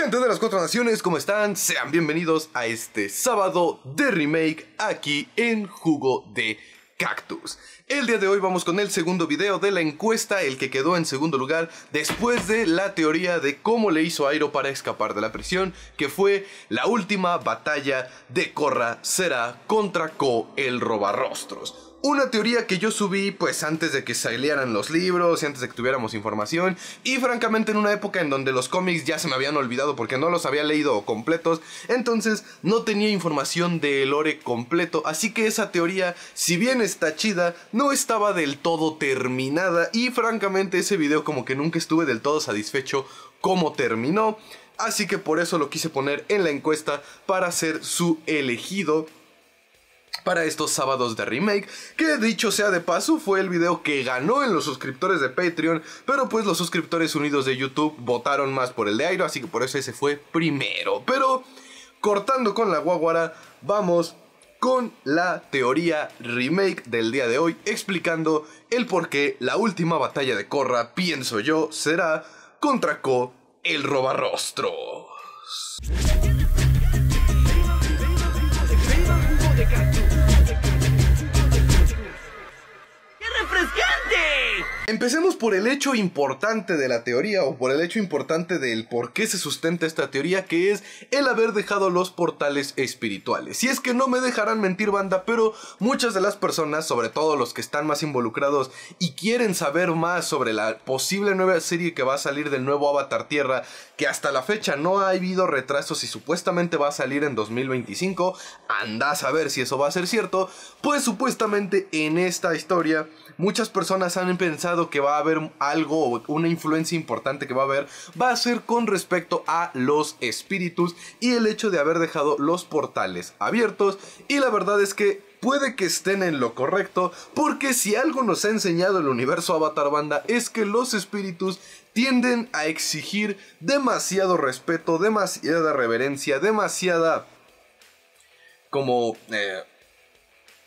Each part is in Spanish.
Gente de las cuatro naciones, ¿cómo están? Sean bienvenidos a este sábado de remake aquí en Jugo de Cactus. El día de hoy vamos con el segundo video de la encuesta, el que quedó en segundo lugar después de la teoría de cómo le hizo Airo para escapar de la prisión, que fue la última batalla de Corra será contra Ko el Robarrostros. Una teoría que yo subí pues antes de que salieran los libros y antes de que tuviéramos información y francamente en una época en donde los cómics ya se me habían olvidado porque no los había leído completos, entonces no tenía información de lore completo, así que esa teoría, si bien está chida, no estaba del todo terminada y francamente ese video como que nunca estuve del todo satisfecho cómo terminó, así que por eso lo quise poner en la encuesta para ser su elegido para estos sábados de remake, que dicho sea de paso fue el video que ganó en los suscriptores de Patreon, pero pues los suscriptores unidos de YouTube votaron más por el de Airo, así que por eso ese fue primero. Pero cortando con la guaguara, vamos con la teoría remake del día de hoy, explicando el por qué la última batalla de Corra pienso yo, será contra Ko el robarrostros. Empecemos por el hecho importante de la teoría o por el hecho importante del por qué se sustenta esta teoría que es el haber dejado los portales espirituales. Y es que no me dejarán mentir banda, pero muchas de las personas, sobre todo los que están más involucrados y quieren saber más sobre la posible nueva serie que va a salir del nuevo Avatar Tierra, que hasta la fecha no ha habido retrasos y supuestamente va a salir en 2025, Anda a saber si eso va a ser cierto, pues supuestamente en esta historia muchas personas han pensado que va a haber algo, una influencia importante que va a haber, va a ser con respecto a los espíritus y el hecho de haber dejado los portales abiertos. Y la verdad es que puede que estén en lo correcto, porque si algo nos ha enseñado el universo Avatar Banda es que los espíritus tienden a exigir demasiado respeto, demasiada reverencia, demasiada como... Eh,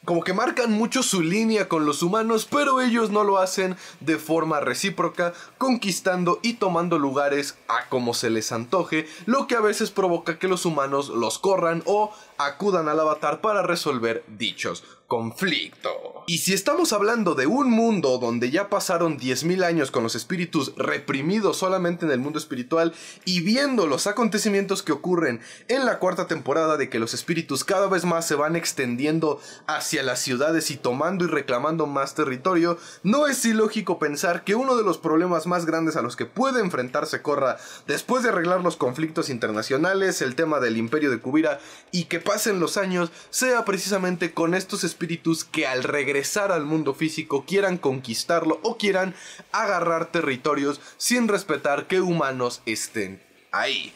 como que marcan mucho su línea con los humanos, pero ellos no lo hacen de forma recíproca, conquistando y tomando lugares a como se les antoje, lo que a veces provoca que los humanos los corran o acudan al avatar para resolver dichos conflictos. Y si estamos hablando de un mundo donde ya pasaron 10.000 años con los espíritus reprimidos solamente en el mundo espiritual y viendo los acontecimientos que ocurren en la cuarta temporada de que los espíritus cada vez más se van extendiendo hacia las ciudades y tomando y reclamando más territorio, no es ilógico pensar que uno de los problemas más grandes a los que puede enfrentarse Corra después de arreglar los conflictos internacionales, el tema del imperio de Cubira y que pasen los años sea precisamente con estos espíritus que al regresar al mundo físico quieran conquistarlo o quieran agarrar territorios sin respetar que humanos estén ahí.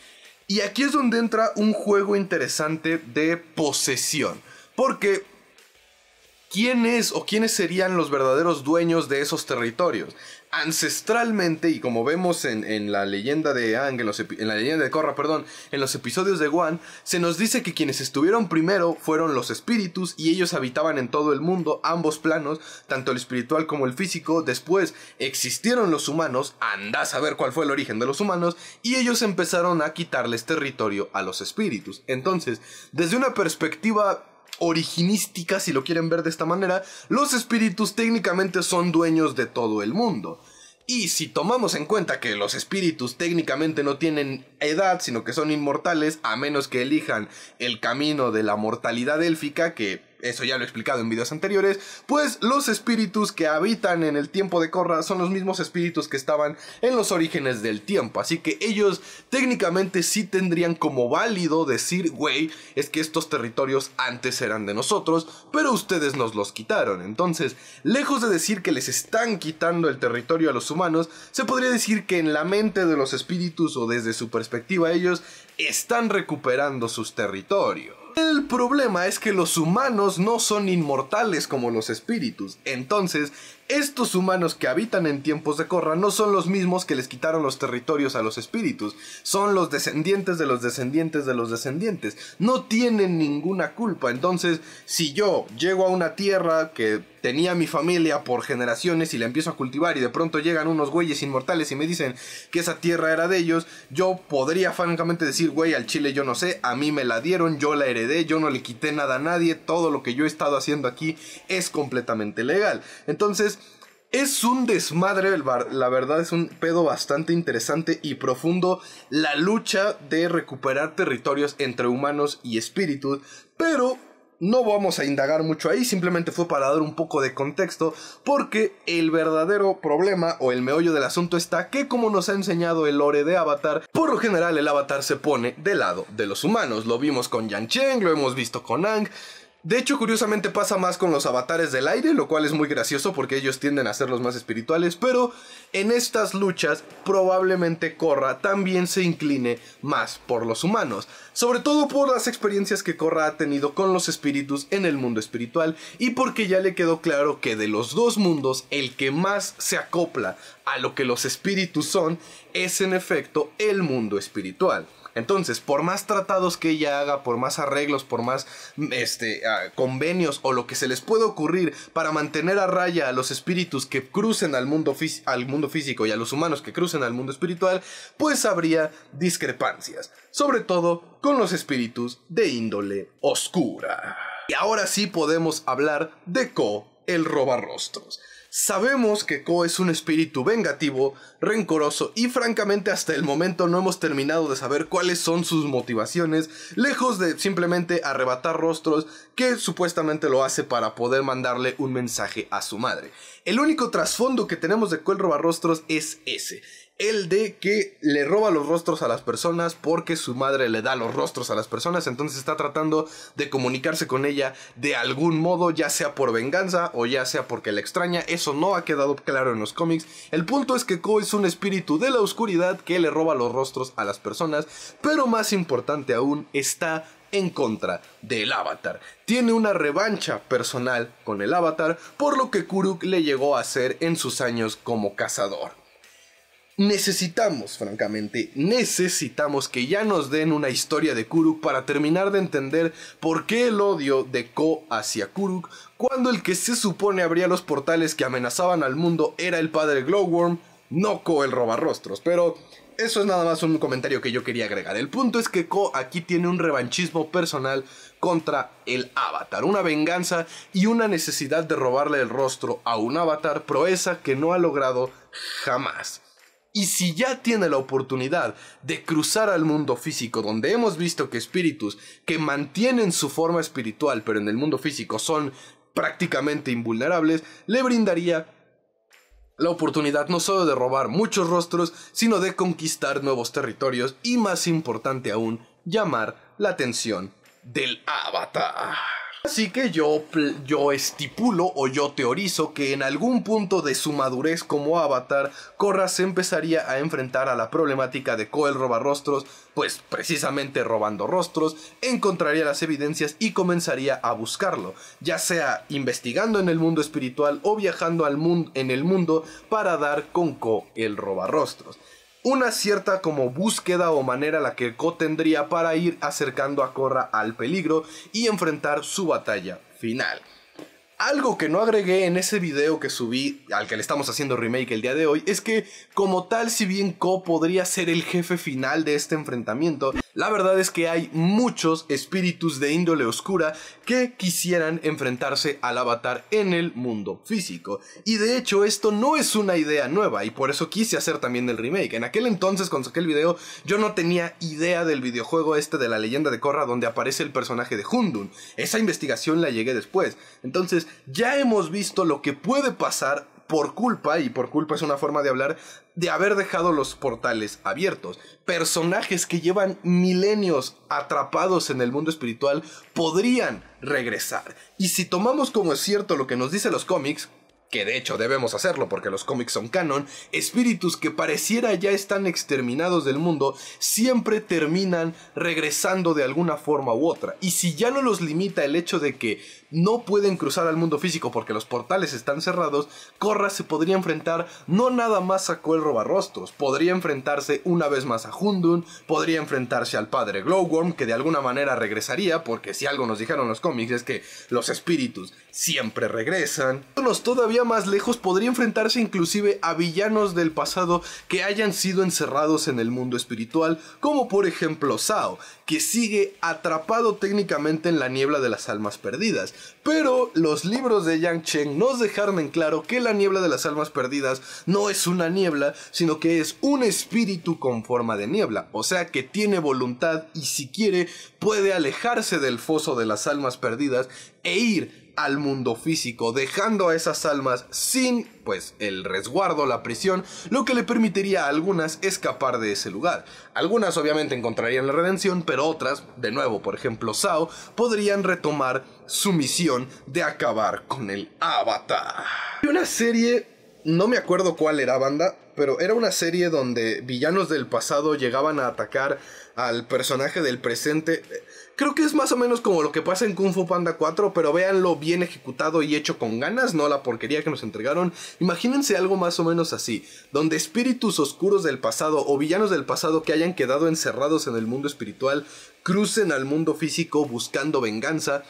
Y aquí es donde entra un juego interesante de posesión, porque ¿quién o quiénes serían los verdaderos dueños de esos territorios? ancestralmente, y como vemos en, la leyenda de Ang, en, la leyenda de Korra, perdón, en los episodios de Guan, se nos dice que quienes estuvieron primero fueron los espíritus y ellos habitaban en todo el mundo, ambos planos, tanto el espiritual como el físico. Después existieron los humanos, anda a saber cuál fue el origen de los humanos, y ellos empezaron a quitarles territorio a los espíritus. Entonces, desde una perspectiva originística, si lo quieren ver de esta manera, los espíritus técnicamente son dueños de todo el mundo. Y si tomamos en cuenta que los espíritus técnicamente no tienen edad, sino que son inmortales, a menos que elijan el camino de la mortalidad élfica, que eso ya lo he explicado en videos anteriores, pues los espíritus que habitan en el tiempo de Korra son los mismos espíritus que estaban en los orígenes del tiempo, así que ellos técnicamente sí tendrían como válido decir, güey, es que estos territorios antes eran de nosotros, pero ustedes nos los quitaron, entonces, lejos de decir que les están quitando el territorio a los humanos, se podría decir que en la mente de los espíritus o desde su perspectiva ellos están recuperando sus territorios. El problema es que los humanos no son inmortales como los espíritus, entonces estos humanos que habitan en tiempos de Corra no son los mismos que les quitaron los territorios a los espíritus, son los descendientes de los descendientes de los descendientes, no tienen ninguna culpa, entonces si yo llego a una tierra que tenía mi familia por generaciones y la empiezo a cultivar y de pronto llegan unos güeyes inmortales y me dicen que esa tierra era de ellos, yo podría francamente decir, güey, al chile yo no sé, a mí me la dieron, yo la heredé, yo no le quité nada a nadie, todo lo que yo he estado haciendo aquí es completamente legal. Entonces, es un desmadre, el bar. la verdad es un pedo bastante interesante y profundo la lucha de recuperar territorios entre humanos y espíritus, pero no vamos a indagar mucho ahí, simplemente fue para dar un poco de contexto, porque el verdadero problema o el meollo del asunto está que como nos ha enseñado el lore de Avatar, por lo general el Avatar se pone del lado de los humanos, lo vimos con Yang Cheng, lo hemos visto con Ang, de hecho, curiosamente pasa más con los avatares del aire, lo cual es muy gracioso porque ellos tienden a ser los más espirituales, pero en estas luchas probablemente Korra también se incline más por los humanos, sobre todo por las experiencias que Korra ha tenido con los espíritus en el mundo espiritual y porque ya le quedó claro que de los dos mundos el que más se acopla a lo que los espíritus son es en efecto el mundo espiritual. Entonces, por más tratados que ella haga, por más arreglos, por más mm, este, ah, convenios o lo que se les pueda ocurrir para mantener a raya a los espíritus que crucen al mundo, al mundo físico y a los humanos que crucen al mundo espiritual, pues habría discrepancias, sobre todo con los espíritus de índole oscura. Y ahora sí podemos hablar de Ko, el robarrostros. Sabemos que Ko es un espíritu vengativo, rencoroso y francamente hasta el momento no hemos terminado de saber cuáles son sus motivaciones, lejos de simplemente arrebatar rostros que supuestamente lo hace para poder mandarle un mensaje a su madre. El único trasfondo que tenemos de Ko el rostros es ese el de que le roba los rostros a las personas porque su madre le da los rostros a las personas, entonces está tratando de comunicarse con ella de algún modo, ya sea por venganza o ya sea porque la extraña, eso no ha quedado claro en los cómics. El punto es que Ko es un espíritu de la oscuridad que le roba los rostros a las personas, pero más importante aún está en contra del avatar. Tiene una revancha personal con el avatar por lo que Kuruk le llegó a hacer en sus años como cazador necesitamos, francamente, necesitamos que ya nos den una historia de Kuruk para terminar de entender por qué el odio de Ko hacia Kuruk, cuando el que se supone abría los portales que amenazaban al mundo era el padre Glowworm, no Ko el robarrostros, pero eso es nada más un comentario que yo quería agregar. El punto es que Ko aquí tiene un revanchismo personal contra el avatar, una venganza y una necesidad de robarle el rostro a un avatar proeza que no ha logrado jamás. Y si ya tiene la oportunidad de cruzar al mundo físico, donde hemos visto que espíritus que mantienen su forma espiritual, pero en el mundo físico son prácticamente invulnerables, le brindaría la oportunidad no solo de robar muchos rostros, sino de conquistar nuevos territorios y más importante aún, llamar la atención del avatar. Así que yo, yo estipulo o yo teorizo que en algún punto de su madurez como avatar, Korra se empezaría a enfrentar a la problemática de Coel robar rostros, pues precisamente robando rostros, encontraría las evidencias y comenzaría a buscarlo, ya sea investigando en el mundo espiritual o viajando al mundo, en el mundo para dar con Ko el robar rostros una cierta como búsqueda o manera la que Ko tendría para ir acercando a Korra al peligro y enfrentar su batalla final. Algo que no agregué en ese video que subí, al que le estamos haciendo remake el día de hoy, es que como tal, si bien Ko podría ser el jefe final de este enfrentamiento, la verdad es que hay muchos espíritus de índole oscura que quisieran enfrentarse al avatar en el mundo físico. Y de hecho esto no es una idea nueva y por eso quise hacer también el remake. En aquel entonces cuando saqué el video yo no tenía idea del videojuego este de la leyenda de Korra donde aparece el personaje de Hundun. Esa investigación la llegué después. Entonces ya hemos visto lo que puede pasar por culpa, y por culpa es una forma de hablar, de haber dejado los portales abiertos. Personajes que llevan milenios atrapados en el mundo espiritual podrían regresar. Y si tomamos como es cierto lo que nos dicen los cómics, que de hecho debemos hacerlo porque los cómics son canon, espíritus que pareciera ya están exterminados del mundo siempre terminan regresando de alguna forma u otra. Y si ya no los limita el hecho de que no pueden cruzar al mundo físico porque los portales están cerrados, Corra se podría enfrentar no nada más a Coel Robarrostos podría enfrentarse una vez más a Hundun, podría enfrentarse al padre Glowworm, que de alguna manera regresaría, porque si algo nos dijeron los cómics es que los espíritus siempre regresan. Todavía más lejos podría enfrentarse inclusive a villanos del pasado que hayan sido encerrados en el mundo espiritual, como por ejemplo Sao, que sigue atrapado técnicamente en la niebla de las almas perdidas. Pero los libros de Yang Cheng nos dejaron en claro que la niebla de las almas perdidas no es una niebla, sino que es un espíritu con forma de niebla, o sea que tiene voluntad y si quiere puede alejarse del foso de las almas perdidas e ir al mundo físico, dejando a esas almas sin, pues, el resguardo, la prisión, lo que le permitiría a algunas escapar de ese lugar. Algunas obviamente encontrarían la redención, pero otras, de nuevo, por ejemplo, Sao, podrían retomar su misión de acabar con el avatar. Y una serie no me acuerdo cuál era banda, pero era una serie donde villanos del pasado llegaban a atacar al personaje del presente. Creo que es más o menos como lo que pasa en Kung Fu Panda 4, pero véanlo bien ejecutado y hecho con ganas, no la porquería que nos entregaron. Imagínense algo más o menos así, donde espíritus oscuros del pasado o villanos del pasado que hayan quedado encerrados en el mundo espiritual crucen al mundo físico buscando venganza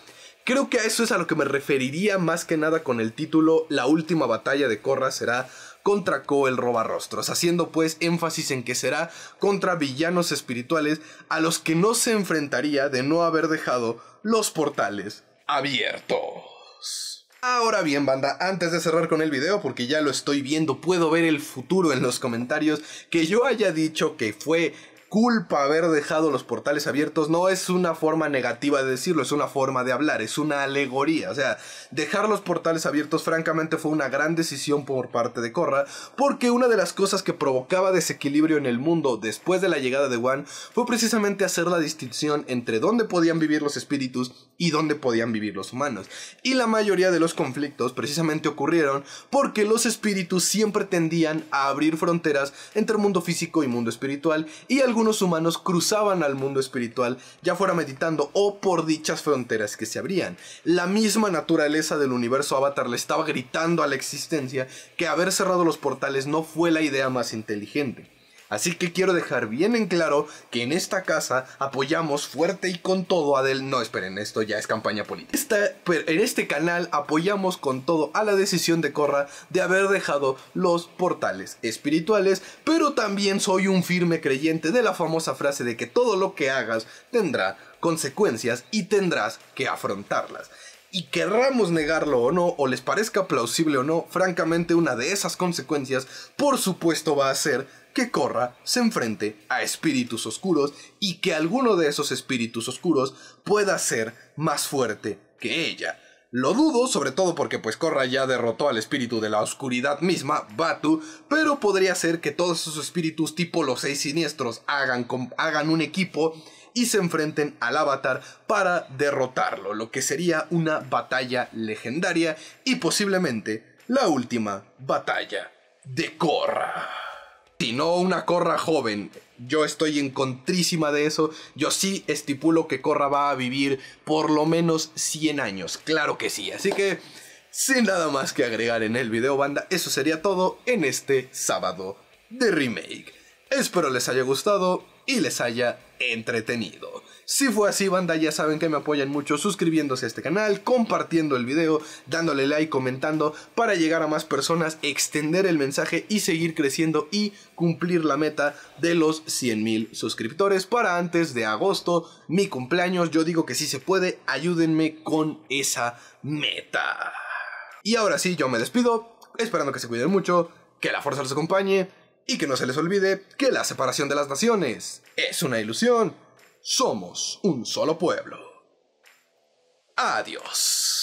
Creo que a eso es a lo que me referiría más que nada con el título La última batalla de Corra será contra Ko el Robarrostros, haciendo pues énfasis en que será contra villanos espirituales a los que no se enfrentaría de no haber dejado los portales abiertos. Ahora bien, banda, antes de cerrar con el video, porque ya lo estoy viendo, puedo ver el futuro en los comentarios, que yo haya dicho que fue culpa haber dejado los portales abiertos no es una forma negativa de decirlo, es una forma de hablar, es una alegoría. O sea, dejar los portales abiertos francamente fue una gran decisión por parte de Corra, porque una de las cosas que provocaba desequilibrio en el mundo después de la llegada de Wan fue precisamente hacer la distinción entre dónde podían vivir los espíritus y dónde podían vivir los humanos. Y la mayoría de los conflictos precisamente ocurrieron porque los espíritus siempre tendían a abrir fronteras entre mundo físico y mundo espiritual y algunos humanos cruzaban al mundo espiritual, ya fuera meditando o por dichas fronteras que se abrían. La misma naturaleza del universo Avatar le estaba gritando a la existencia que haber cerrado los portales no fue la idea más inteligente. Así que quiero dejar bien en claro que en esta casa apoyamos fuerte y con todo a Del... No, esperen, esto ya es campaña política. en este canal apoyamos con todo a la decisión de Corra de haber dejado los portales espirituales, pero también soy un firme creyente de la famosa frase de que todo lo que hagas tendrá consecuencias y tendrás que afrontarlas. Y querramos negarlo o no, o les parezca plausible o no, francamente una de esas consecuencias por supuesto va a ser que corra, se enfrente a espíritus oscuros y que alguno de esos espíritus oscuros pueda ser más fuerte que ella. Lo dudo, sobre todo porque pues Corra ya derrotó al espíritu de la oscuridad misma, Batu, pero podría ser que todos esos espíritus tipo los seis siniestros hagan, hagan un equipo y se enfrenten al avatar para derrotarlo, lo que sería una batalla legendaria y posiblemente la última batalla de Korra. Si no una Corra joven. Yo estoy en contrísima de eso. Yo sí estipulo que Corra va a vivir por lo menos 100 años. Claro que sí. Así que, sin nada más que agregar en el video, banda, eso sería todo en este sábado de remake. Espero les haya gustado y les haya entretenido. Si fue así, banda, ya saben que me apoyan mucho suscribiéndose a este canal, compartiendo el video, dándole like, comentando, para llegar a más personas, extender el mensaje y seguir creciendo y cumplir la meta de los 100.000 suscriptores para antes de agosto, mi cumpleaños. Yo digo que si se puede, ayúdenme con esa meta. Y ahora sí, yo me despido, esperando que se cuiden mucho, que la fuerza los acompañe y que no se les olvide que la separación de las naciones es una ilusión. Somos un solo pueblo. Adiós.